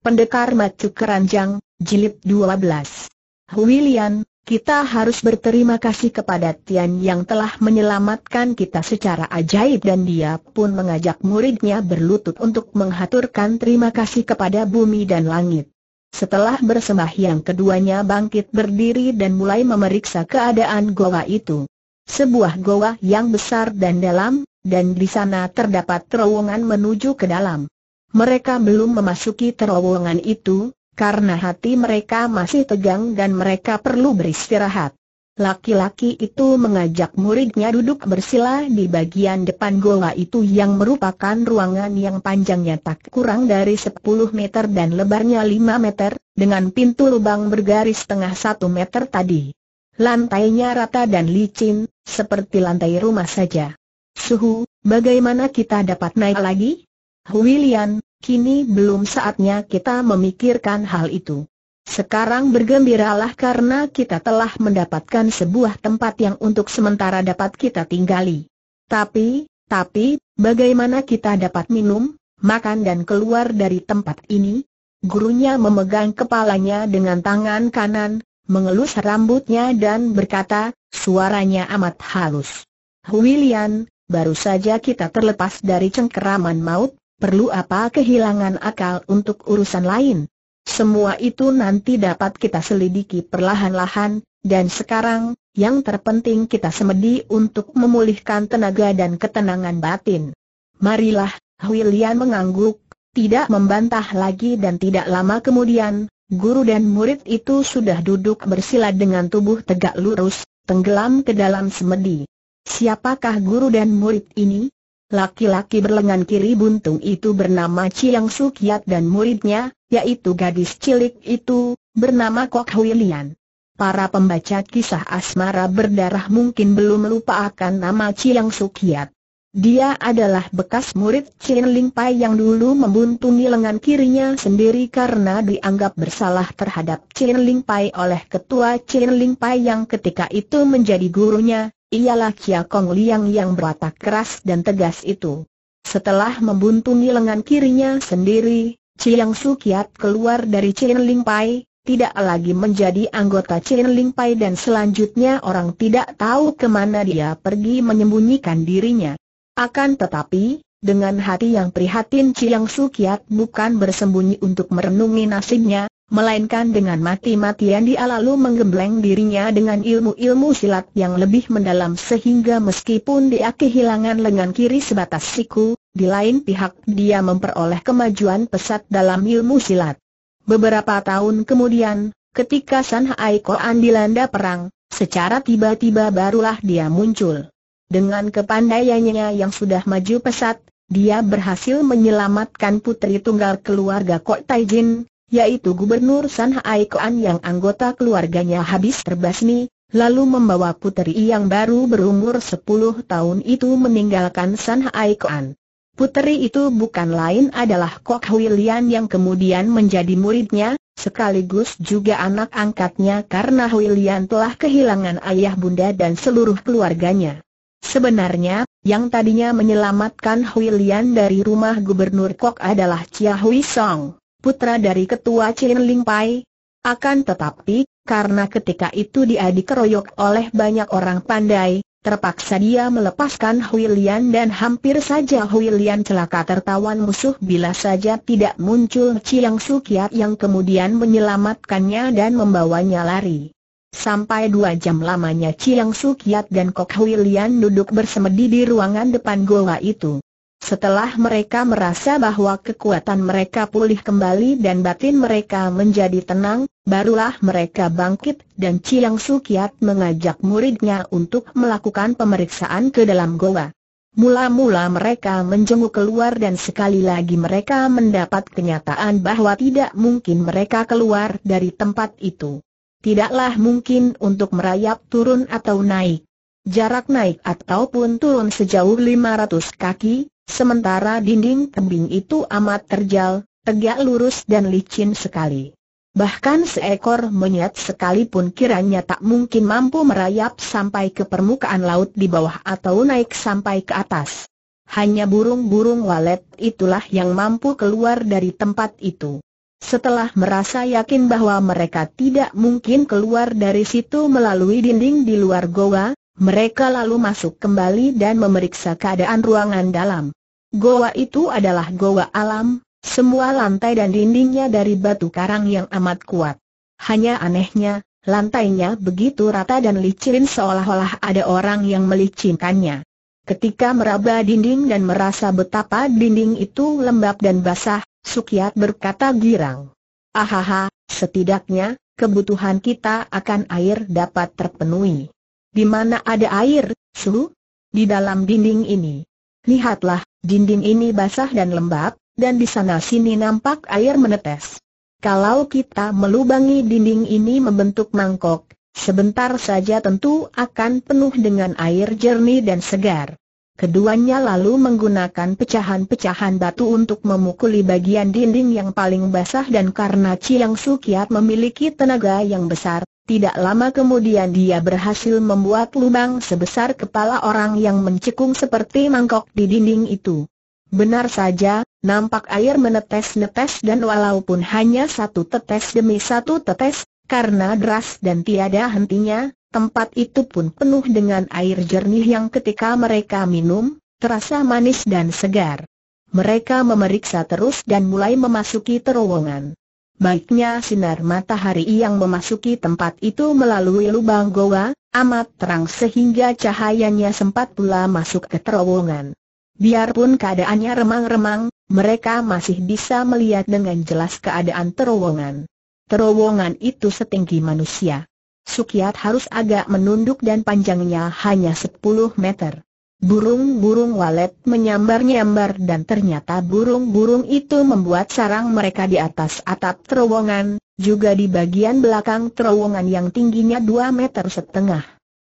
Pendekar Macu Keranjang, Jilid 12. Huilian, kita harus berterima kasih kepada Tian yang telah menyelamatkan kita secara ajaib dan dia pun mengajak muridnya berlutut untuk menghaturkan terima kasih kepada bumi dan langit. Setelah yang keduanya bangkit berdiri dan mulai memeriksa keadaan goa itu. Sebuah goa yang besar dan dalam, dan di sana terdapat terowongan menuju ke dalam. Mereka belum memasuki terowongan itu, karena hati mereka masih tegang dan mereka perlu beristirahat. Laki-laki itu mengajak muridnya duduk bersila di bagian depan goa itu yang merupakan ruangan yang panjangnya tak kurang dari 10 meter dan lebarnya 5 meter, dengan pintu lubang bergaris setengah 1 meter tadi. Lantainya rata dan licin, seperti lantai rumah saja. Suhu, bagaimana kita dapat naik lagi? Huilian, kini belum saatnya kita memikirkan hal itu. Sekarang bergembiralah karena kita telah mendapatkan sebuah tempat yang untuk sementara dapat kita tinggali. Tapi, tapi, bagaimana kita dapat minum, makan dan keluar dari tempat ini? Gurunya memegang kepalanya dengan tangan kanan, mengelus rambutnya dan berkata, suaranya amat halus. Huilian, baru saja kita terlepas dari cengkeraman maut, perlu apa kehilangan akal untuk urusan lain? Semua itu nanti dapat kita selidiki perlahan-lahan, dan sekarang, yang terpenting kita semedi untuk memulihkan tenaga dan ketenangan batin. Marilah, William mengangguk, tidak membantah lagi dan tidak lama kemudian, guru dan murid itu sudah duduk bersila dengan tubuh tegak lurus, tenggelam ke dalam semedi. Siapakah guru dan murid ini? Laki-laki berlengan kiri buntung itu bernama Chiang Sukiat dan muridnya, yaitu gadis cilik itu, bernama Kok Hui Lian. Para pembaca kisah asmara berdarah mungkin belum lupa akan nama Chiang Sukiat. Dia adalah bekas murid Chin Ling Pai yang dulu membuntungi lengan kirinya sendiri karena dianggap bersalah terhadap Chin Ling Pai oleh ketua Chin Ling Pai yang ketika itu menjadi gurunya, ialah Kia Kong Liang yang beratak keras dan tegas itu. Setelah membuntungi lengan kirinya sendiri, Chiang Su Kiat keluar dari Chin Ling Pai, tidak lagi menjadi anggota Chin Ling Pai dan selanjutnya orang tidak tahu kemana dia pergi menyembunyikan dirinya. Akan tetapi, dengan hati yang prihatin Chiang Su Kiat bukan bersembunyi untuk merenungi nasibnya, melainkan dengan mati-matian dia lalu menggembleng dirinya dengan ilmu-ilmu silat yang lebih mendalam sehingga meskipun dia kehilangan lengan kiri sebatas siku, di lain pihak dia memperoleh kemajuan pesat dalam ilmu silat. Beberapa tahun kemudian, ketika San Hai Koan dilanda perang, secara tiba-tiba barulah dia muncul. Dengan kepandaiannya yang sudah maju pesat, dia berhasil menyelamatkan putri tunggal keluarga Kok Taijin, yaitu Gubernur San Hai yang anggota keluarganya habis terbasmi, lalu membawa puteri yang baru berumur 10 tahun itu meninggalkan San Hai Puteri itu bukan lain adalah Kok Hui yang kemudian menjadi muridnya, sekaligus juga anak angkatnya karena Hui telah kehilangan ayah bunda dan seluruh keluarganya. Sebenarnya, yang tadinya menyelamatkan Hui dari rumah gubernur Kok adalah Chia Hui Song putra dari ketua Chin Ling Pai. Akan tetapi, karena ketika itu dia dikeroyok oleh banyak orang pandai, terpaksa dia melepaskan Hui Lian dan hampir saja Hui Lian celaka tertawan musuh bila saja tidak muncul Chiang Su Kiat yang kemudian menyelamatkannya dan membawanya lari. Sampai dua jam lamanya Chiang Su Kiat dan Kok Hui Lian duduk bersemedi di ruangan depan goa itu. Setelah mereka merasa bahwa kekuatan mereka pulih kembali dan batin mereka menjadi tenang, barulah mereka bangkit dan Chiang Sukiat mengajak muridnya untuk melakukan pemeriksaan ke dalam goa. Mula-mula mereka menjenguk keluar dan sekali lagi mereka mendapat kenyataan bahwa tidak mungkin mereka keluar dari tempat itu. Tidaklah mungkin untuk merayap turun atau naik. Jarak naik ataupun turun sejauh 500 kaki, Sementara dinding tebing itu amat terjal, tegak lurus dan licin sekali. Bahkan seekor monyet sekalipun kiranya tak mungkin mampu merayap sampai ke permukaan laut di bawah atau naik sampai ke atas. Hanya burung-burung walet itulah yang mampu keluar dari tempat itu. Setelah merasa yakin bahwa mereka tidak mungkin keluar dari situ melalui dinding di luar goa, mereka lalu masuk kembali dan memeriksa keadaan ruangan dalam. Goa itu adalah goa alam, semua lantai dan dindingnya dari batu karang yang amat kuat. Hanya anehnya, lantainya begitu rata dan licin seolah-olah ada orang yang melicinkannya. Ketika meraba dinding dan merasa betapa dinding itu lembab dan basah, Sukiat berkata girang. Ahaha, setidaknya, kebutuhan kita akan air dapat terpenuhi. Di mana ada air, Su? Di dalam dinding ini. Lihatlah, dinding ini basah dan lembab, dan di sana sini nampak air menetes. Kalau kita melubangi dinding ini membentuk mangkok, sebentar saja tentu akan penuh dengan air jernih dan segar. Keduanya lalu menggunakan pecahan-pecahan batu untuk memukuli bagian dinding yang paling basah dan karena Chiang Su Kiat memiliki tenaga yang besar, tidak lama kemudian dia berhasil membuat lubang sebesar kepala orang yang mencekung seperti mangkok di dinding itu. Benar saja, nampak air menetes-netes dan walaupun hanya satu tetes demi satu tetes, karena deras dan tiada hentinya, tempat itu pun penuh dengan air jernih yang ketika mereka minum, terasa manis dan segar. Mereka memeriksa terus dan mulai memasuki terowongan baiknya sinar matahari yang memasuki tempat itu melalui lubang goa, amat terang sehingga cahayanya sempat pula masuk ke terowongan. Biarpun keadaannya remang-remang, mereka masih bisa melihat dengan jelas keadaan terowongan. Terowongan itu setinggi manusia. Sukiat harus agak menunduk dan panjangnya hanya 10 meter. Burung-burung walet menyambar-nyambar dan ternyata burung-burung itu membuat sarang mereka di atas atap terowongan, juga di bagian belakang terowongan yang tingginya dua meter setengah.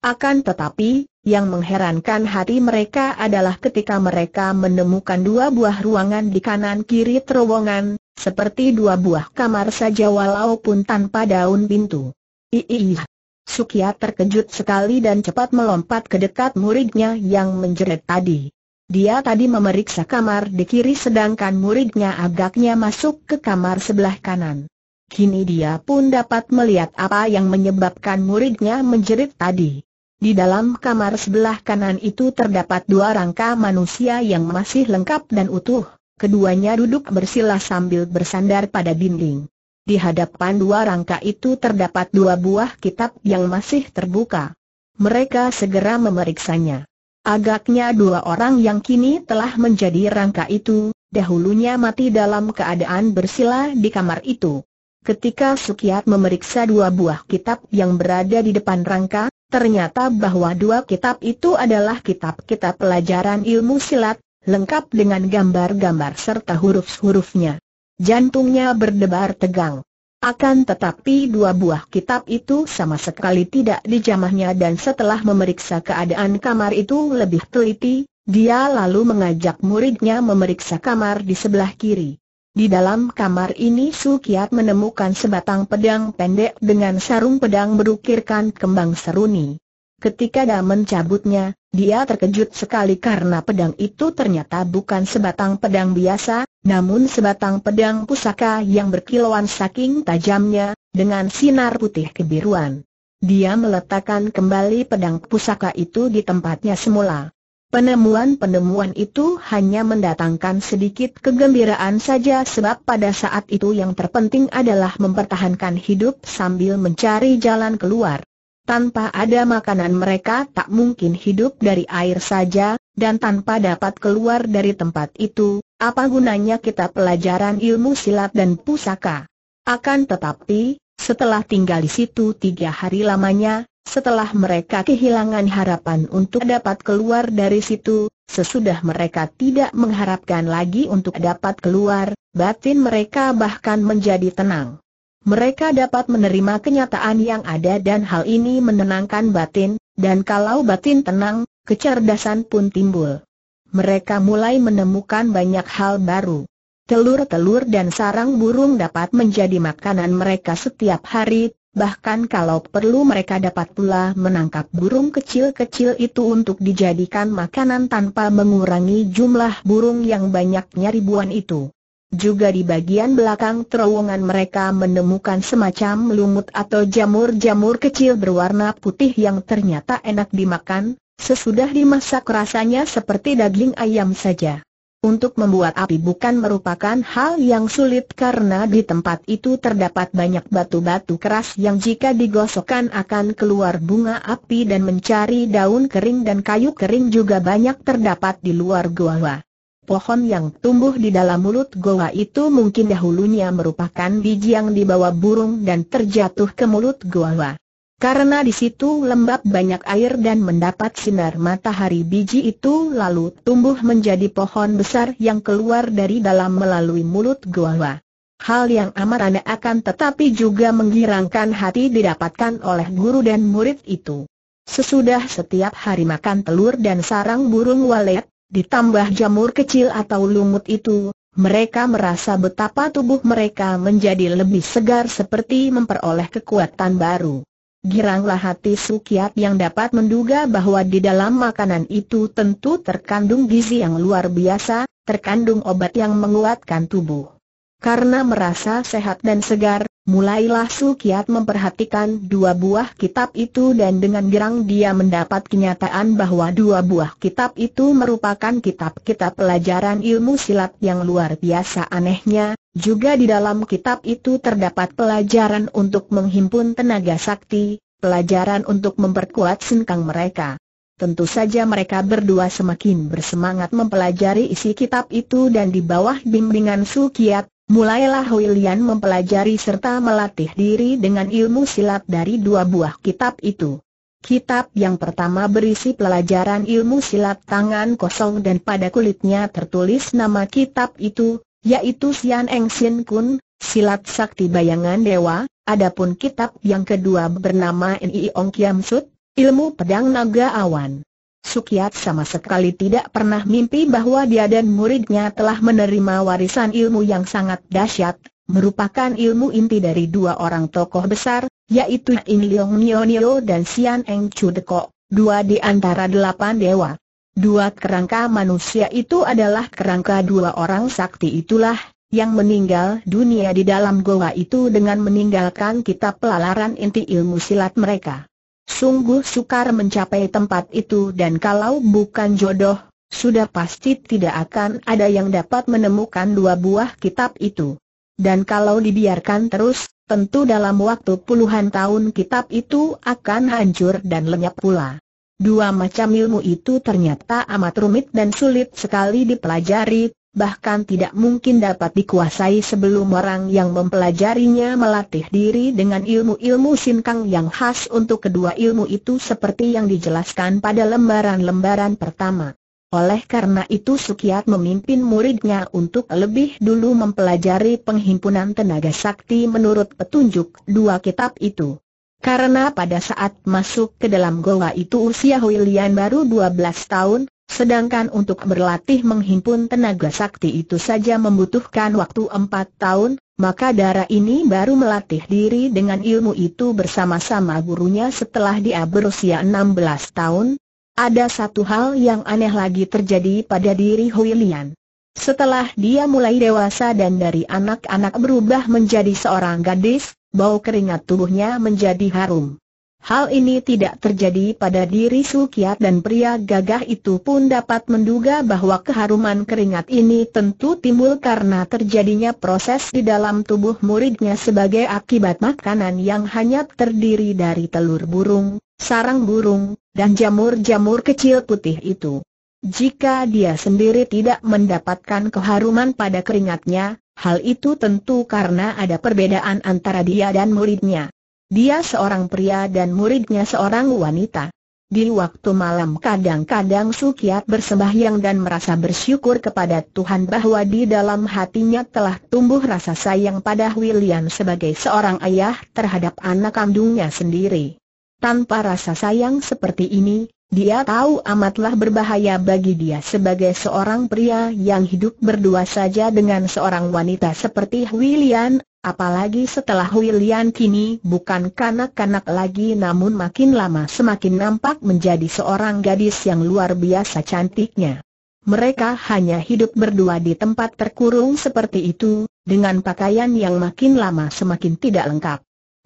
Akan tetapi, yang mengherankan hati mereka adalah ketika mereka menemukan dua buah ruangan di kanan-kiri terowongan, seperti dua buah kamar saja walaupun tanpa daun pintu. Iih, Sukia terkejut sekali dan cepat melompat ke dekat muridnya yang menjerit tadi. Dia tadi memeriksa kamar di kiri sedangkan muridnya agaknya masuk ke kamar sebelah kanan. Kini dia pun dapat melihat apa yang menyebabkan muridnya menjerit tadi. Di dalam kamar sebelah kanan itu terdapat dua rangka manusia yang masih lengkap dan utuh, keduanya duduk bersila sambil bersandar pada dinding. Di hadapan dua rangka itu terdapat dua buah kitab yang masih terbuka. Mereka segera memeriksanya. Agaknya dua orang yang kini telah menjadi rangka itu, dahulunya mati dalam keadaan bersila di kamar itu. Ketika Sukiat memeriksa dua buah kitab yang berada di depan rangka, ternyata bahwa dua kitab itu adalah kitab-kitab pelajaran ilmu silat, lengkap dengan gambar-gambar serta huruf-hurufnya. Jantungnya berdebar tegang. Akan tetapi dua buah kitab itu sama sekali tidak dijamahnya dan setelah memeriksa keadaan kamar itu lebih teliti, dia lalu mengajak muridnya memeriksa kamar di sebelah kiri. Di dalam kamar ini Sukiat menemukan sebatang pedang pendek dengan sarung pedang berukirkan kembang seruni. Ketika dia mencabutnya, dia terkejut sekali karena pedang itu ternyata bukan sebatang pedang biasa, namun sebatang pedang pusaka yang berkilauan saking tajamnya, dengan sinar putih kebiruan. Dia meletakkan kembali pedang pusaka itu di tempatnya semula. Penemuan-penemuan itu hanya mendatangkan sedikit kegembiraan saja sebab pada saat itu yang terpenting adalah mempertahankan hidup sambil mencari jalan keluar. Tanpa ada makanan mereka tak mungkin hidup dari air saja, dan tanpa dapat keluar dari tempat itu, apa gunanya kita pelajaran ilmu silat dan pusaka? Akan tetapi, setelah tinggal di situ tiga hari lamanya, setelah mereka kehilangan harapan untuk dapat keluar dari situ, sesudah mereka tidak mengharapkan lagi untuk dapat keluar, batin mereka bahkan menjadi tenang. Mereka dapat menerima kenyataan yang ada dan hal ini menenangkan batin, dan kalau batin tenang, kecerdasan pun timbul. Mereka mulai menemukan banyak hal baru. Telur-telur dan sarang burung dapat menjadi makanan mereka setiap hari, bahkan kalau perlu mereka dapat pula menangkap burung kecil-kecil itu untuk dijadikan makanan tanpa mengurangi jumlah burung yang banyaknya ribuan itu. Juga di bagian belakang terowongan mereka menemukan semacam lumut atau jamur-jamur kecil berwarna putih yang ternyata enak dimakan, Sesudah dimasak rasanya seperti daging ayam saja. Untuk membuat api bukan merupakan hal yang sulit karena di tempat itu terdapat banyak batu-batu keras yang jika digosokkan akan keluar bunga api dan mencari daun kering dan kayu kering juga banyak terdapat di luar goa. Pohon yang tumbuh di dalam mulut goa itu mungkin dahulunya merupakan biji yang dibawa burung dan terjatuh ke mulut goa. Karena di situ lembab banyak air dan mendapat sinar matahari biji itu lalu tumbuh menjadi pohon besar yang keluar dari dalam melalui mulut gua. Hal yang amat aneh akan tetapi juga menggirangkan hati didapatkan oleh guru dan murid itu. Sesudah setiap hari makan telur dan sarang burung walet, ditambah jamur kecil atau lumut itu, mereka merasa betapa tubuh mereka menjadi lebih segar seperti memperoleh kekuatan baru. Giranglah hati Sukiat yang dapat menduga bahwa di dalam makanan itu tentu terkandung gizi yang luar biasa, terkandung obat yang menguatkan tubuh. Karena merasa sehat dan segar, Mulailah Sukiat memperhatikan dua buah kitab itu dan dengan gerang dia mendapat kenyataan bahwa dua buah kitab itu merupakan kitab-kitab pelajaran ilmu silat yang luar biasa anehnya, juga di dalam kitab itu terdapat pelajaran untuk menghimpun tenaga sakti, pelajaran untuk memperkuat sengkang mereka. Tentu saja mereka berdua semakin bersemangat mempelajari isi kitab itu dan di bawah bimbingan Sukiat, Mulailah William mempelajari serta melatih diri dengan ilmu silat dari dua buah kitab itu. Kitab yang pertama berisi pelajaran ilmu silat tangan kosong dan pada kulitnya tertulis nama kitab itu, yaitu Sian Eng Sin Kun, Silat Sakti Bayangan Dewa, adapun kitab yang kedua bernama Nii Ong Kiam Sut, Ilmu Pedang Naga Awan. Sukiat sama sekali tidak pernah mimpi bahwa dia dan muridnya telah menerima warisan ilmu yang sangat dahsyat, merupakan ilmu inti dari dua orang tokoh besar, yaitu In Leong Nio Nio dan Sian Eng Chu Deko, dua di antara delapan dewa. Dua kerangka manusia itu adalah kerangka dua orang sakti itulah, yang meninggal dunia di dalam goa itu dengan meninggalkan kitab pelalaran inti ilmu silat mereka. Sungguh sukar mencapai tempat itu dan kalau bukan jodoh, sudah pasti tidak akan ada yang dapat menemukan dua buah kitab itu. Dan kalau dibiarkan terus, tentu dalam waktu puluhan tahun kitab itu akan hancur dan lenyap pula. Dua macam ilmu itu ternyata amat rumit dan sulit sekali dipelajari, bahkan tidak mungkin dapat dikuasai sebelum orang yang mempelajarinya melatih diri dengan ilmu-ilmu sinkang yang khas untuk kedua ilmu itu seperti yang dijelaskan pada lembaran-lembaran pertama. Oleh karena itu Sukiat memimpin muridnya untuk lebih dulu mempelajari penghimpunan tenaga sakti menurut petunjuk dua kitab itu. Karena pada saat masuk ke dalam goa itu usia Huilian baru 12 tahun, sedangkan untuk berlatih menghimpun tenaga sakti itu saja membutuhkan waktu 4 tahun, maka Dara ini baru melatih diri dengan ilmu itu bersama-sama gurunya setelah dia berusia 16 tahun. Ada satu hal yang aneh lagi terjadi pada diri Huilian. Setelah dia mulai dewasa dan dari anak-anak berubah menjadi seorang gadis, bau keringat tubuhnya menjadi harum. Hal ini tidak terjadi pada diri Sukiat dan pria gagah itu pun dapat menduga bahwa keharuman keringat ini tentu timbul karena terjadinya proses di dalam tubuh muridnya sebagai akibat makanan yang hanya terdiri dari telur burung, sarang burung, dan jamur-jamur kecil putih itu. Jika dia sendiri tidak mendapatkan keharuman pada keringatnya, hal itu tentu karena ada perbedaan antara dia dan muridnya. Dia seorang pria dan muridnya seorang wanita. Di waktu malam kadang-kadang Sukiat bersembahyang dan merasa bersyukur kepada Tuhan bahwa di dalam hatinya telah tumbuh rasa sayang pada William sebagai seorang ayah terhadap anak kandungnya sendiri. Tanpa rasa sayang seperti ini, dia tahu amatlah berbahaya bagi dia sebagai seorang pria yang hidup berdua saja dengan seorang wanita seperti William, apalagi setelah William kini bukan kanak-kanak lagi namun makin lama semakin nampak menjadi seorang gadis yang luar biasa cantiknya. Mereka hanya hidup berdua di tempat terkurung seperti itu, dengan pakaian yang makin lama semakin tidak lengkap.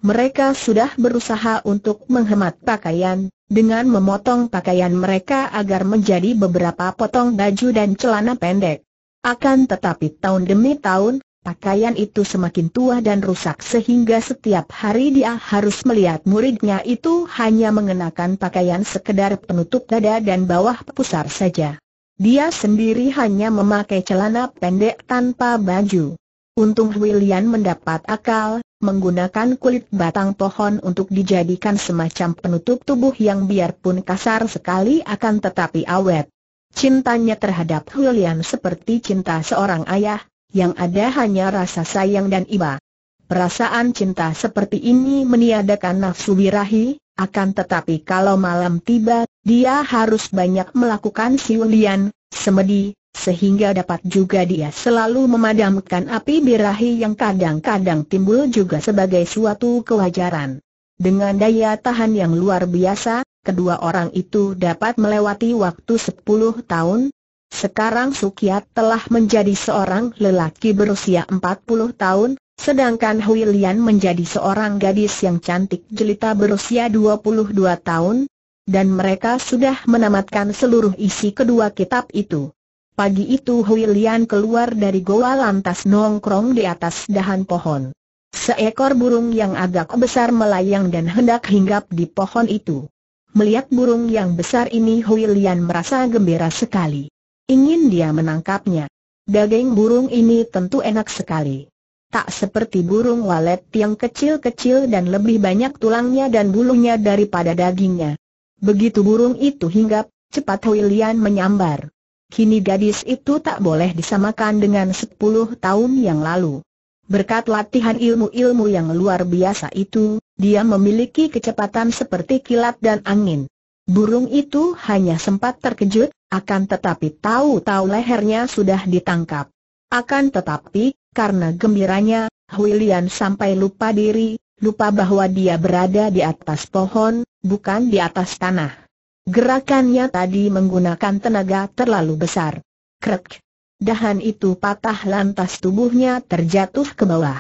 Mereka sudah berusaha untuk menghemat pakaian, dengan memotong pakaian mereka agar menjadi beberapa potong baju dan celana pendek. Akan tetapi tahun demi tahun, pakaian itu semakin tua dan rusak sehingga setiap hari dia harus melihat muridnya itu hanya mengenakan pakaian sekedar penutup dada dan bawah pusar saja. Dia sendiri hanya memakai celana pendek tanpa baju. Untung William mendapat akal, menggunakan kulit batang pohon untuk dijadikan semacam penutup tubuh yang biarpun kasar sekali akan tetapi awet. Cintanya terhadap William seperti cinta seorang ayah, yang ada hanya rasa sayang dan iba. Perasaan cinta seperti ini meniadakan nafsu birahi, akan tetapi kalau malam tiba, dia harus banyak melakukan si William, semedi, sehingga dapat juga dia selalu memadamkan api birahi yang kadang-kadang timbul juga sebagai suatu kewajaran. Dengan daya tahan yang luar biasa, kedua orang itu dapat melewati waktu 10 tahun. Sekarang Sukiat telah menjadi seorang lelaki berusia 40 tahun, sedangkan Huilian menjadi seorang gadis yang cantik jelita berusia 22 tahun, dan mereka sudah menamatkan seluruh isi kedua kitab itu. Pagi itu Huilian keluar dari goa lantas nongkrong di atas dahan pohon. Seekor burung yang agak besar melayang dan hendak hinggap di pohon itu. Melihat burung yang besar ini Huilian merasa gembira sekali. Ingin dia menangkapnya. Daging burung ini tentu enak sekali. Tak seperti burung walet yang kecil-kecil dan lebih banyak tulangnya dan bulunya daripada dagingnya. Begitu burung itu hinggap, cepat Huilian menyambar. Kini gadis itu tak boleh disamakan dengan sepuluh tahun yang lalu. Berkat latihan ilmu-ilmu yang luar biasa itu, dia memiliki kecepatan seperti kilat dan angin. Burung itu hanya sempat terkejut, akan tetapi tahu-tahu lehernya sudah ditangkap. Akan tetapi, karena gembiranya, Huilian sampai lupa diri, lupa bahwa dia berada di atas pohon, bukan di atas tanah. Gerakannya tadi menggunakan tenaga terlalu besar. Krek. Dahan itu patah lantas tubuhnya terjatuh ke bawah.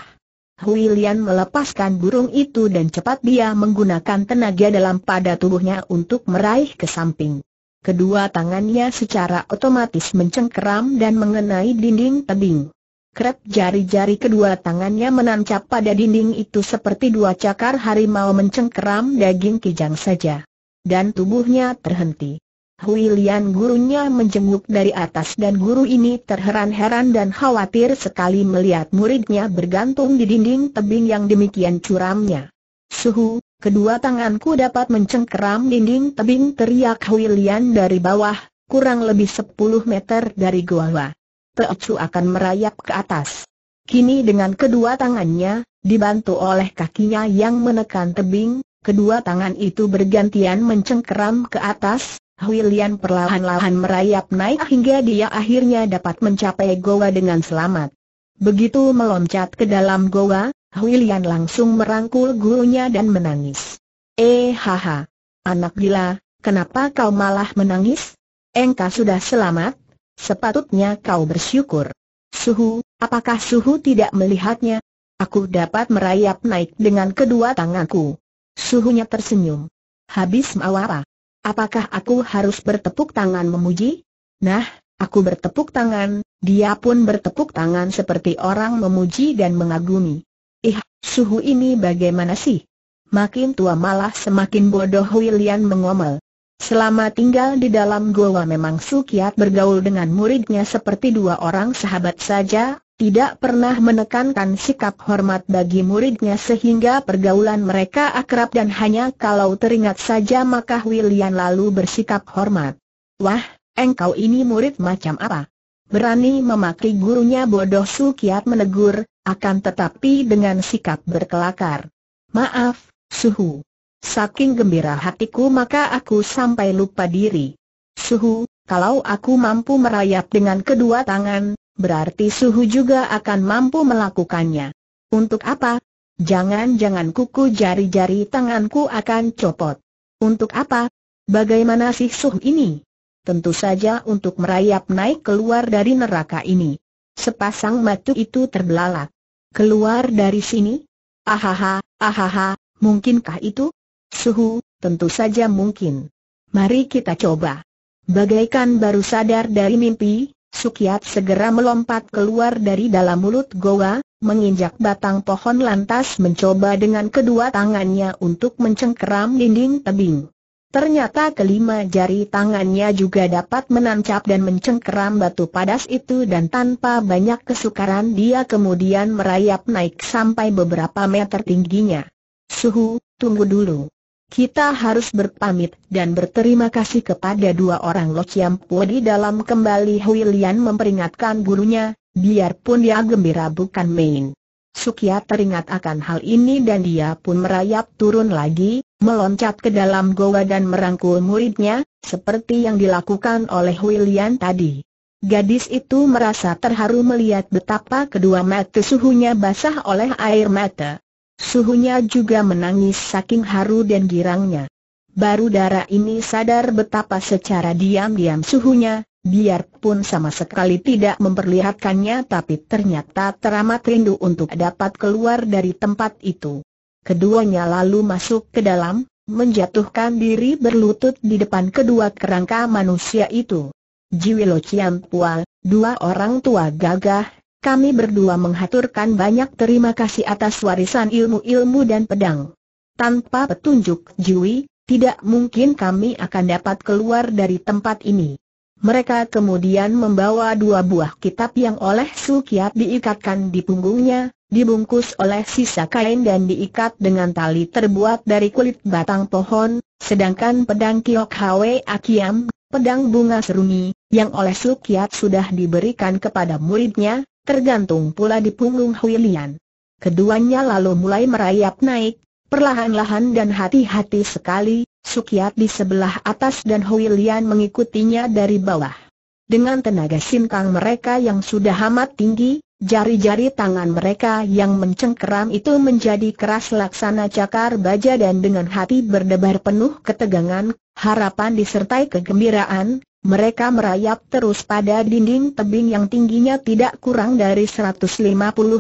Hui melepaskan burung itu dan cepat dia menggunakan tenaga dalam pada tubuhnya untuk meraih ke samping. Kedua tangannya secara otomatis mencengkeram dan mengenai dinding tebing. Krep jari-jari kedua tangannya menancap pada dinding itu seperti dua cakar harimau mencengkeram daging kijang saja dan tubuhnya terhenti. Hui Lian gurunya menjenguk dari atas dan guru ini terheran-heran dan khawatir sekali melihat muridnya bergantung di dinding tebing yang demikian curamnya. Suhu, kedua tanganku dapat mencengkeram dinding tebing teriak Hui Lian dari bawah, kurang lebih 10 meter dari gua. Teocu akan merayap ke atas. Kini dengan kedua tangannya, dibantu oleh kakinya yang menekan tebing, Kedua tangan itu bergantian mencengkeram ke atas, Huilian perlahan-lahan merayap naik hingga dia akhirnya dapat mencapai goa dengan selamat. Begitu meloncat ke dalam goa, Huilian langsung merangkul gurunya dan menangis. Eh haha, anak gila, kenapa kau malah menangis? Engkau sudah selamat, sepatutnya kau bersyukur. Suhu, apakah Suhu tidak melihatnya? Aku dapat merayap naik dengan kedua tanganku. Suhunya tersenyum. Habis mawara. Apakah aku harus bertepuk tangan memuji? Nah, aku bertepuk tangan, dia pun bertepuk tangan seperti orang memuji dan mengagumi. Ih, suhu ini bagaimana sih? Makin tua malah semakin bodoh William mengomel. Selama tinggal di dalam goa memang Sukiat bergaul dengan muridnya seperti dua orang sahabat saja, tidak pernah menekankan sikap hormat bagi muridnya sehingga pergaulan mereka akrab dan hanya kalau teringat saja maka William lalu bersikap hormat. Wah, engkau ini murid macam apa? Berani memaki gurunya bodoh Su Sukiat menegur, akan tetapi dengan sikap berkelakar. Maaf, Suhu. Saking gembira hatiku maka aku sampai lupa diri. Suhu, kalau aku mampu merayap dengan kedua tangan, berarti Suhu juga akan mampu melakukannya. Untuk apa? Jangan-jangan kuku jari-jari tanganku akan copot. Untuk apa? Bagaimana sih Suhu ini? Tentu saja untuk merayap naik keluar dari neraka ini. Sepasang mata itu terbelalak. Keluar dari sini? Ahaha, ahaha, mungkinkah itu? Suhu, tentu saja mungkin. Mari kita coba. Bagaikan baru sadar dari mimpi, Sukiat segera melompat keluar dari dalam mulut goa, menginjak batang pohon lantas mencoba dengan kedua tangannya untuk mencengkeram dinding tebing. Ternyata kelima jari tangannya juga dapat menancap dan mencengkeram batu padas itu dan tanpa banyak kesukaran dia kemudian merayap naik sampai beberapa meter tingginya. Suhu, tunggu dulu kita harus berpamit dan berterima kasih kepada dua orang Lo Chiam dalam kembali Hui memperingatkan gurunya, biarpun dia gembira bukan main. Sukia teringat akan hal ini dan dia pun merayap turun lagi, meloncat ke dalam goa dan merangkul muridnya, seperti yang dilakukan oleh William tadi. Gadis itu merasa terharu melihat betapa kedua mata suhunya basah oleh air mata. Suhunya juga menangis saking haru dan girangnya. Baru darah ini sadar betapa secara diam-diam suhunya, biarpun sama sekali tidak memperlihatkannya tapi ternyata teramat rindu untuk dapat keluar dari tempat itu. Keduanya lalu masuk ke dalam, menjatuhkan diri berlutut di depan kedua kerangka manusia itu. Jiwilo Ciampual, dua orang tua gagah, kami berdua menghaturkan banyak terima kasih atas warisan ilmu-ilmu dan pedang. Tanpa petunjuk Jui, tidak mungkin kami akan dapat keluar dari tempat ini. Mereka kemudian membawa dua buah kitab yang oleh Su Kiat diikatkan di punggungnya, dibungkus oleh sisa kain dan diikat dengan tali terbuat dari kulit batang pohon, sedangkan pedang Kiok Hwe Akiam, pedang bunga seruni, yang oleh Su Kiat sudah diberikan kepada muridnya, tergantung pula di punggung Huilian. Keduanya lalu mulai merayap naik, perlahan-lahan dan hati-hati sekali, Sukiat di sebelah atas dan Huilian mengikutinya dari bawah. Dengan tenaga sinkang mereka yang sudah amat tinggi, jari-jari tangan mereka yang mencengkeram itu menjadi keras laksana cakar baja dan dengan hati berdebar penuh ketegangan, harapan disertai kegembiraan, mereka merayap terus pada dinding tebing yang tingginya tidak kurang dari 150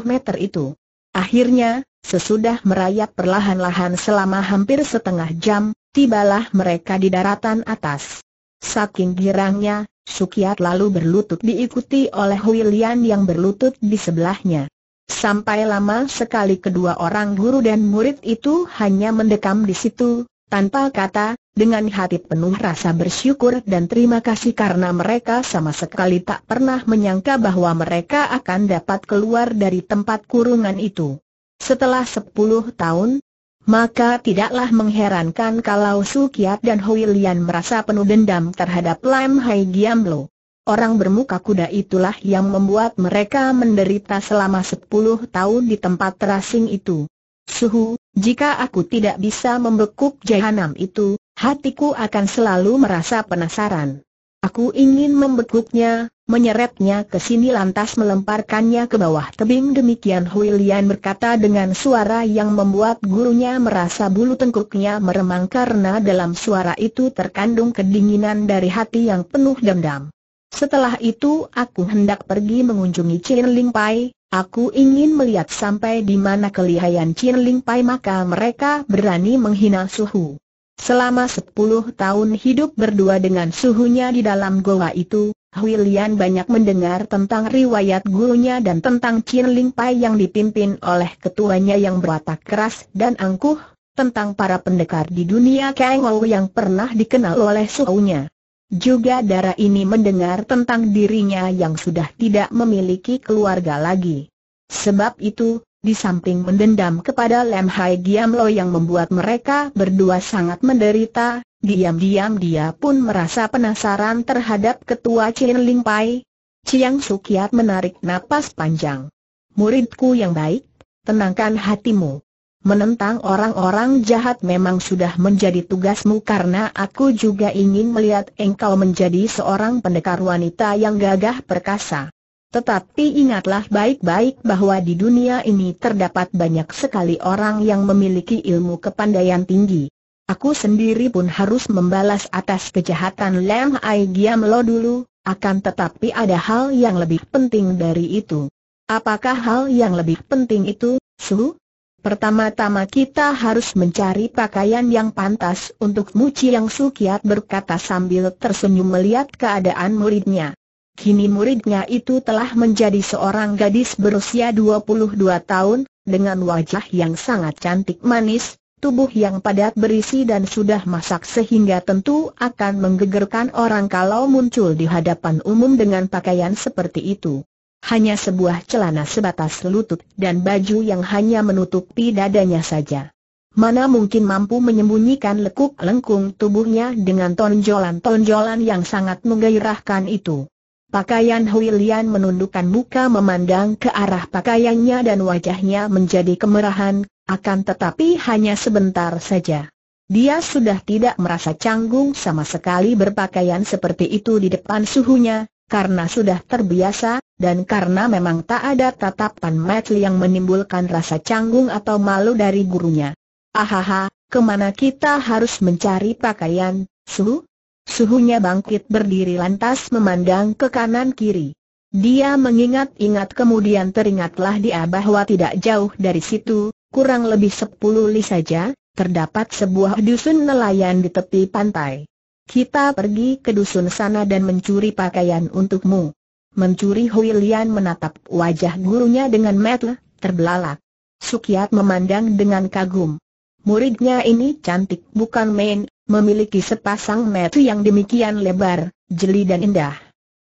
meter itu. Akhirnya, sesudah merayap perlahan-lahan selama hampir setengah jam, tibalah mereka di daratan atas. Saking girangnya, Sukiat lalu berlutut diikuti oleh William yang berlutut di sebelahnya. Sampai lama sekali kedua orang guru dan murid itu hanya mendekam di situ, tanpa kata, dengan hati penuh rasa bersyukur dan terima kasih karena mereka sama sekali tak pernah menyangka bahwa mereka akan dapat keluar dari tempat kurungan itu. Setelah sepuluh tahun, maka tidaklah mengherankan kalau Su Kiat dan Hui Lian merasa penuh dendam terhadap Lam Hai Giamlo. Orang bermuka kuda itulah yang membuat mereka menderita selama sepuluh tahun di tempat terasing itu. Suhu, jika aku tidak bisa membekuk jahanam itu, hatiku akan selalu merasa penasaran. Aku ingin membekuknya, menyeretnya ke sini lantas melemparkannya ke bawah tebing demikian Hui berkata dengan suara yang membuat gurunya merasa bulu tengkuknya meremang karena dalam suara itu terkandung kedinginan dari hati yang penuh dendam. Setelah itu aku hendak pergi mengunjungi Chin Ling Pai, Aku ingin melihat sampai di mana kelihayan Chin Ling Pai maka mereka berani menghina suhu. Selama sepuluh tahun hidup berdua dengan suhunya di dalam goa itu, Hui banyak mendengar tentang riwayat gurunya dan tentang Chin Ling Pai yang dipimpin oleh ketuanya yang berwatak keras dan angkuh, tentang para pendekar di dunia Kang Ou yang pernah dikenal oleh suhunya. Juga darah ini mendengar tentang dirinya yang sudah tidak memiliki keluarga lagi. Sebab itu, di samping mendendam kepada Lem Hai Giam Lo yang membuat mereka berdua sangat menderita, diam-diam dia pun merasa penasaran terhadap ketua Chin Ling Pai. Chiang Sukiat menarik napas panjang. Muridku yang baik, tenangkan hatimu. Menentang orang-orang jahat memang sudah menjadi tugasmu karena aku juga ingin melihat engkau menjadi seorang pendekar wanita yang gagah perkasa. Tetapi ingatlah baik-baik bahwa di dunia ini terdapat banyak sekali orang yang memiliki ilmu kepandaian tinggi. Aku sendiri pun harus membalas atas kejahatan Lem Ai Giam Lo dulu, akan tetapi ada hal yang lebih penting dari itu. Apakah hal yang lebih penting itu, Su? Pertama-tama kita harus mencari pakaian yang pantas untuk Muci yang Sukiat berkata sambil tersenyum melihat keadaan muridnya. Kini muridnya itu telah menjadi seorang gadis berusia 22 tahun, dengan wajah yang sangat cantik manis, tubuh yang padat berisi dan sudah masak sehingga tentu akan menggegerkan orang kalau muncul di hadapan umum dengan pakaian seperti itu hanya sebuah celana sebatas lutut dan baju yang hanya menutupi dadanya saja. Mana mungkin mampu menyembunyikan lekuk lengkung tubuhnya dengan tonjolan-tonjolan yang sangat menggairahkan itu. Pakaian Huilian menundukkan muka memandang ke arah pakaiannya dan wajahnya menjadi kemerahan, akan tetapi hanya sebentar saja. Dia sudah tidak merasa canggung sama sekali berpakaian seperti itu di depan suhunya, karena sudah terbiasa, dan karena memang tak ada tatapan Matli yang menimbulkan rasa canggung atau malu dari gurunya. Ahaha, kemana kita harus mencari pakaian, suhu? Suhunya bangkit berdiri lantas memandang ke kanan kiri. Dia mengingat-ingat kemudian teringatlah dia bahwa tidak jauh dari situ, kurang lebih sepuluh li saja, terdapat sebuah dusun nelayan di tepi pantai. Kita pergi ke dusun sana dan mencuri pakaian untukmu. Mencuri Huilian menatap wajah gurunya dengan metel, terbelalak. Sukiat memandang dengan kagum. Muridnya ini cantik bukan main, memiliki sepasang mata yang demikian lebar, jeli dan indah.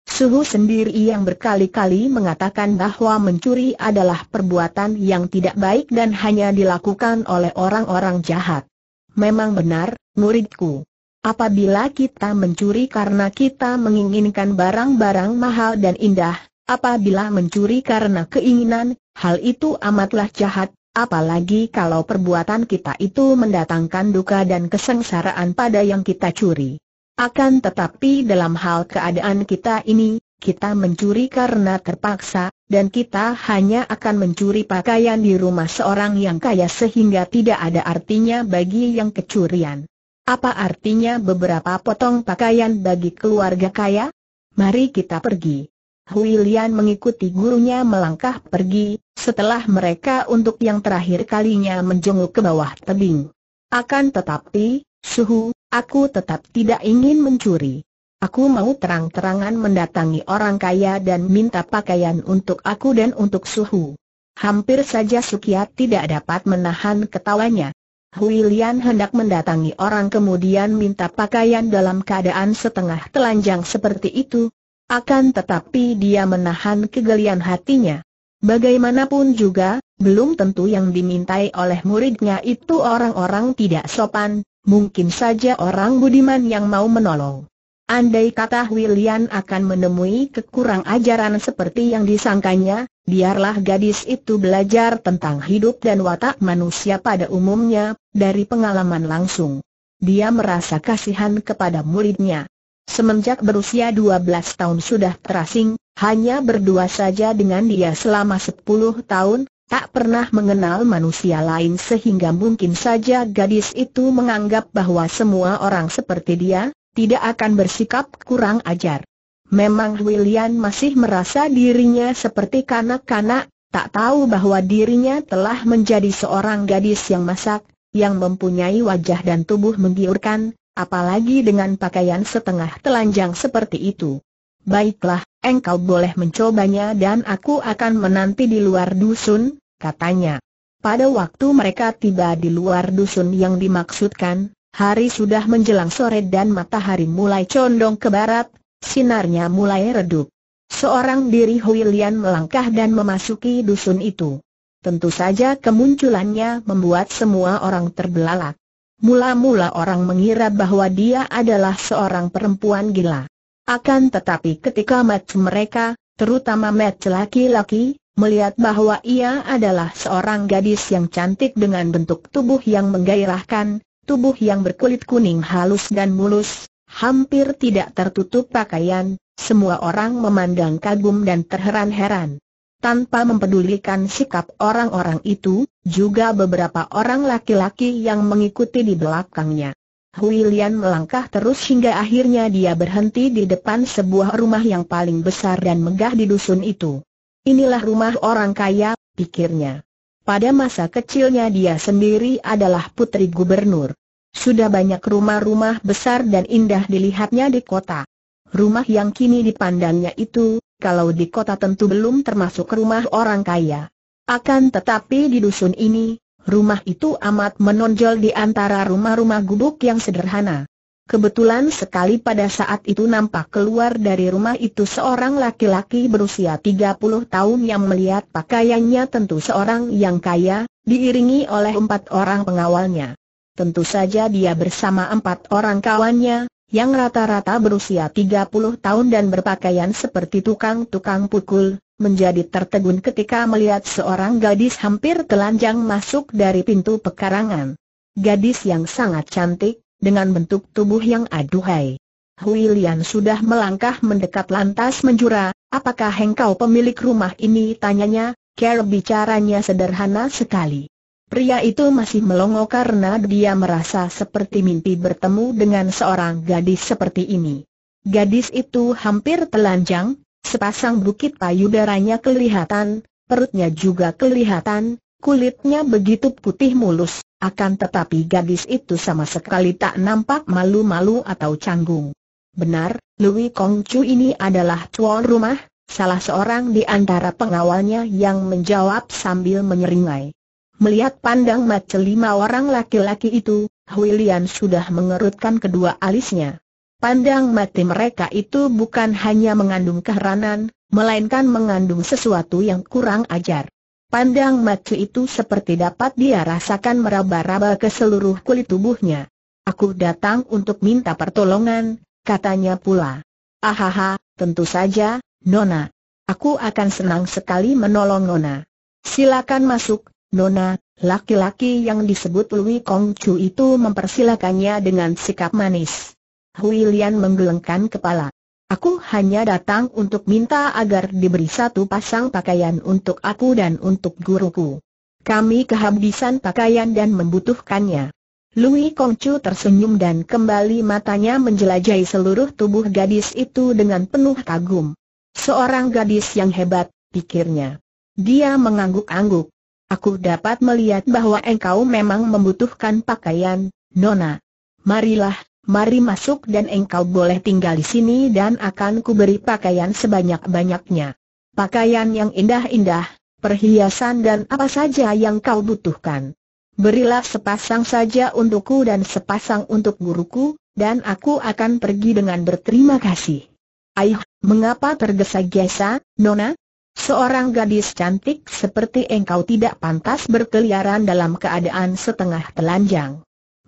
Suhu sendiri yang berkali-kali mengatakan bahwa mencuri adalah perbuatan yang tidak baik dan hanya dilakukan oleh orang-orang jahat. Memang benar, muridku. Apabila kita mencuri karena kita menginginkan barang-barang mahal dan indah, apabila mencuri karena keinginan, hal itu amatlah jahat, apalagi kalau perbuatan kita itu mendatangkan duka dan kesengsaraan pada yang kita curi. Akan tetapi dalam hal keadaan kita ini, kita mencuri karena terpaksa, dan kita hanya akan mencuri pakaian di rumah seorang yang kaya sehingga tidak ada artinya bagi yang kecurian. Apa artinya beberapa potong pakaian bagi keluarga kaya? Mari kita pergi. Hui mengikuti gurunya melangkah pergi, setelah mereka untuk yang terakhir kalinya menjenguk ke bawah tebing. Akan tetapi, Suhu, aku tetap tidak ingin mencuri. Aku mau terang-terangan mendatangi orang kaya dan minta pakaian untuk aku dan untuk Suhu. Hampir saja Sukiat tidak dapat menahan ketawanya. Hui Lian hendak mendatangi orang kemudian minta pakaian dalam keadaan setengah telanjang seperti itu. Akan tetapi dia menahan kegelian hatinya. Bagaimanapun juga, belum tentu yang dimintai oleh muridnya itu orang-orang tidak sopan, mungkin saja orang budiman yang mau menolong. Andai kata William akan menemui kekurang ajaran seperti yang disangkanya, biarlah gadis itu belajar tentang hidup dan watak manusia pada umumnya, dari pengalaman langsung. Dia merasa kasihan kepada muridnya. Semenjak berusia 12 tahun sudah terasing, hanya berdua saja dengan dia selama 10 tahun, tak pernah mengenal manusia lain sehingga mungkin saja gadis itu menganggap bahwa semua orang seperti dia, tidak akan bersikap kurang ajar. Memang William masih merasa dirinya seperti kanak-kanak, tak tahu bahwa dirinya telah menjadi seorang gadis yang masak, yang mempunyai wajah dan tubuh menggiurkan, apalagi dengan pakaian setengah telanjang seperti itu. Baiklah, engkau boleh mencobanya dan aku akan menanti di luar dusun, katanya. Pada waktu mereka tiba di luar dusun yang dimaksudkan, Hari sudah menjelang sore dan matahari mulai condong ke barat, sinarnya mulai redup. Seorang diri Hui melangkah dan memasuki dusun itu. Tentu saja kemunculannya membuat semua orang terbelalak. Mula-mula orang mengira bahwa dia adalah seorang perempuan gila. Akan tetapi ketika match mereka, terutama match laki-laki, melihat bahwa ia adalah seorang gadis yang cantik dengan bentuk tubuh yang menggairahkan, tubuh yang berkulit kuning halus dan mulus, hampir tidak tertutup pakaian, semua orang memandang kagum dan terheran-heran. Tanpa mempedulikan sikap orang-orang itu, juga beberapa orang laki-laki yang mengikuti di belakangnya. Huilian melangkah terus hingga akhirnya dia berhenti di depan sebuah rumah yang paling besar dan megah di dusun itu. Inilah rumah orang kaya, pikirnya. Pada masa kecilnya dia sendiri adalah putri gubernur. Sudah banyak rumah-rumah besar dan indah dilihatnya di kota. Rumah yang kini dipandangnya itu, kalau di kota tentu belum termasuk rumah orang kaya. Akan tetapi di dusun ini, rumah itu amat menonjol di antara rumah-rumah gubuk yang sederhana. Kebetulan sekali pada saat itu nampak keluar dari rumah itu seorang laki-laki berusia 30 tahun yang melihat pakaiannya tentu seorang yang kaya, diiringi oleh empat orang pengawalnya. Tentu saja dia bersama empat orang kawannya, yang rata-rata berusia 30 tahun dan berpakaian seperti tukang-tukang pukul, menjadi tertegun ketika melihat seorang gadis hampir telanjang masuk dari pintu pekarangan. Gadis yang sangat cantik, dengan bentuk tubuh yang aduhai. Hui Lian sudah melangkah mendekat lantas menjura, apakah engkau pemilik rumah ini tanyanya, Care bicaranya sederhana sekali. Pria itu masih melongo karena dia merasa seperti mimpi bertemu dengan seorang gadis seperti ini. Gadis itu hampir telanjang, sepasang bukit payudaranya kelihatan, perutnya juga kelihatan, kulitnya begitu putih mulus. Akan tetapi gadis itu sama sekali tak nampak malu-malu atau canggung. Benar, Louis Kong Chu ini adalah tuan rumah, salah seorang di antara pengawalnya yang menjawab sambil menyeringai. Melihat pandang mata lima orang laki-laki itu, Hui sudah mengerutkan kedua alisnya. Pandang mati mereka itu bukan hanya mengandung keheranan, melainkan mengandung sesuatu yang kurang ajar. Pandang macu itu seperti dapat dia rasakan meraba-raba ke seluruh kulit tubuhnya. Aku datang untuk minta pertolongan, katanya pula. Ahaha, tentu saja, Nona. Aku akan senang sekali menolong Nona. Silakan masuk, Nona. Laki-laki yang disebut Lui Kong Chu itu mempersilakannya dengan sikap manis. Hui Lian menggelengkan kepala. Aku hanya datang untuk minta agar diberi satu pasang pakaian untuk aku dan untuk guruku. Kami kehabisan pakaian dan membutuhkannya. Lui Kongcu tersenyum dan kembali matanya menjelajahi seluruh tubuh gadis itu dengan penuh kagum. Seorang gadis yang hebat, pikirnya. Dia mengangguk-angguk. Aku dapat melihat bahwa engkau memang membutuhkan pakaian, Nona. Marilah, mari masuk dan engkau boleh tinggal di sini dan akan kuberi pakaian sebanyak-banyaknya. Pakaian yang indah-indah, perhiasan dan apa saja yang kau butuhkan. Berilah sepasang saja untukku dan sepasang untuk guruku, dan aku akan pergi dengan berterima kasih. Ayuh, mengapa tergesa-gesa, Nona? Seorang gadis cantik seperti engkau tidak pantas berkeliaran dalam keadaan setengah telanjang.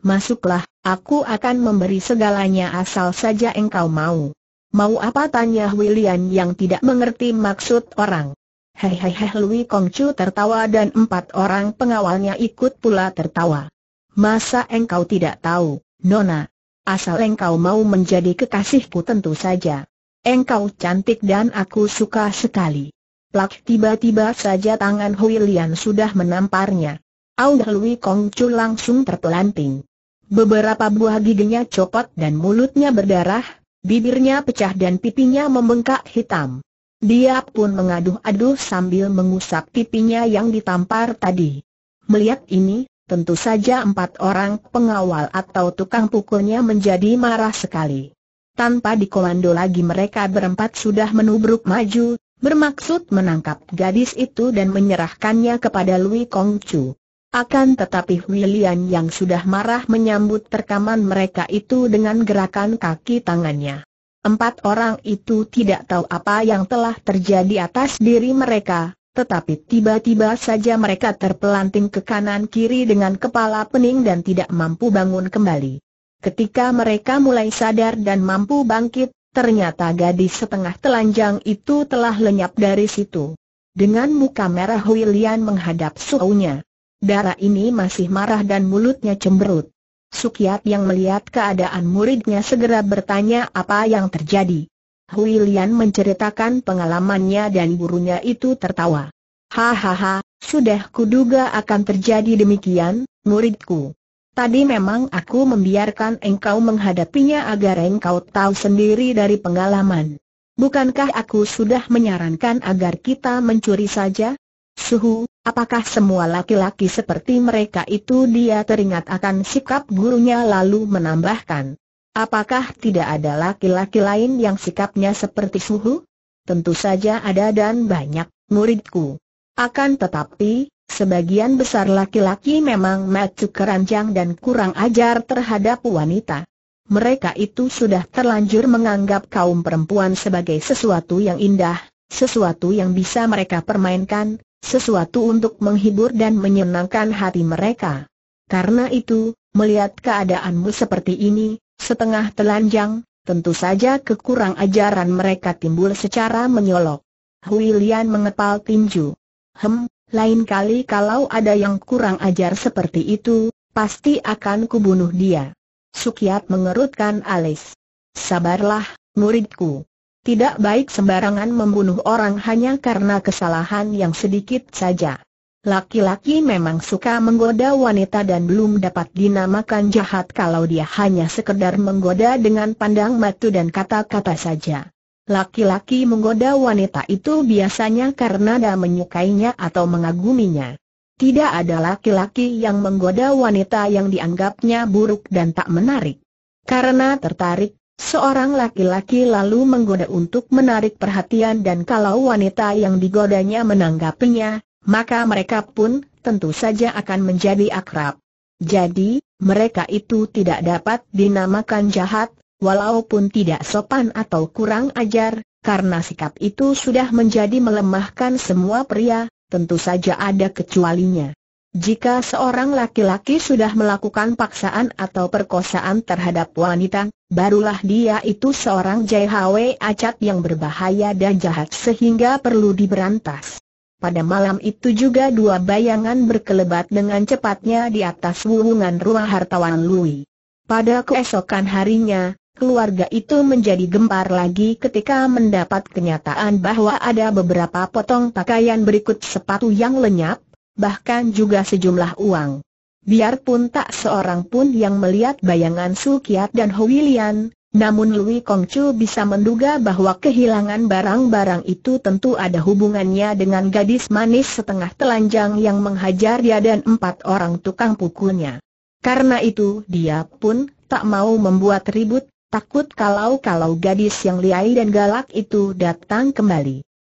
Masuklah, aku akan memberi segalanya asal saja engkau mau. Mau apa tanya William yang tidak mengerti maksud orang. Hei hei Hehehe Lui Kongcu tertawa dan empat orang pengawalnya ikut pula tertawa. Masa engkau tidak tahu, Nona? Asal engkau mau menjadi kekasihku tentu saja. Engkau cantik dan aku suka sekali. Plak tiba-tiba saja tangan William sudah menamparnya. Aung Hui Kongcu langsung terpelanting. Beberapa buah giginya copot dan mulutnya berdarah, bibirnya pecah dan pipinya membengkak hitam. Dia pun mengaduh-aduh sambil mengusap pipinya yang ditampar tadi. Melihat ini, tentu saja empat orang pengawal atau tukang pukulnya menjadi marah sekali. Tanpa dikomando lagi mereka berempat sudah menubruk maju, bermaksud menangkap gadis itu dan menyerahkannya kepada Lui Chu. Akan tetapi Huilian yang sudah marah menyambut rekaman mereka itu dengan gerakan kaki tangannya. Empat orang itu tidak tahu apa yang telah terjadi atas diri mereka, tetapi tiba-tiba saja mereka terpelanting ke kanan-kiri dengan kepala pening dan tidak mampu bangun kembali. Ketika mereka mulai sadar dan mampu bangkit, ternyata gadis setengah telanjang itu telah lenyap dari situ. Dengan muka merah Huilian menghadap suhunya. Darah ini masih marah dan mulutnya cemberut. Sukiat yang melihat keadaan muridnya segera bertanya apa yang terjadi. Hui menceritakan pengalamannya dan gurunya itu tertawa. Hahaha, sudah kuduga akan terjadi demikian, muridku. Tadi memang aku membiarkan engkau menghadapinya agar engkau tahu sendiri dari pengalaman. Bukankah aku sudah menyarankan agar kita mencuri saja? Suhu, apakah semua laki-laki seperti mereka itu dia teringat akan sikap gurunya lalu menambahkan. Apakah tidak ada laki-laki lain yang sikapnya seperti Suhu? Tentu saja ada dan banyak, muridku. Akan tetapi, sebagian besar laki-laki memang macu keranjang dan kurang ajar terhadap wanita. Mereka itu sudah terlanjur menganggap kaum perempuan sebagai sesuatu yang indah, sesuatu yang bisa mereka permainkan, sesuatu untuk menghibur dan menyenangkan hati mereka. Karena itu, melihat keadaanmu seperti ini, setengah telanjang, tentu saja kekurang ajaran mereka timbul secara menyolok. Huilian mengepal tinju. Hem, lain kali kalau ada yang kurang ajar seperti itu, pasti akan kubunuh dia. Sukiat mengerutkan alis. Sabarlah, muridku. Tidak baik sembarangan membunuh orang hanya karena kesalahan yang sedikit saja. Laki-laki memang suka menggoda wanita dan belum dapat dinamakan jahat kalau dia hanya sekedar menggoda dengan pandang mata dan kata-kata saja. Laki-laki menggoda wanita itu biasanya karena dia menyukainya atau mengaguminya. Tidak ada laki-laki yang menggoda wanita yang dianggapnya buruk dan tak menarik. Karena tertarik Seorang laki-laki lalu menggoda untuk menarik perhatian dan kalau wanita yang digodanya menanggapinya, maka mereka pun tentu saja akan menjadi akrab. Jadi, mereka itu tidak dapat dinamakan jahat, walaupun tidak sopan atau kurang ajar, karena sikap itu sudah menjadi melemahkan semua pria, tentu saja ada kecualinya. Jika seorang laki-laki sudah melakukan paksaan atau perkosaan terhadap wanita, barulah dia itu seorang JHW acat yang berbahaya dan jahat sehingga perlu diberantas. Pada malam itu juga dua bayangan berkelebat dengan cepatnya di atas wuwungan ruang hartawan Lui. Pada keesokan harinya, keluarga itu menjadi gempar lagi ketika mendapat kenyataan bahwa ada beberapa potong pakaian berikut sepatu yang lenyap, bahkan juga sejumlah uang. Biarpun tak seorang pun yang melihat bayangan Su Kiat dan Huilian, namun Lui Chu bisa menduga bahwa kehilangan barang-barang itu tentu ada hubungannya dengan gadis manis setengah telanjang yang menghajar dia dan empat orang tukang pukulnya. Karena itu dia pun tak mau membuat ribut, takut kalau-kalau gadis yang liai dan galak itu datang kembali.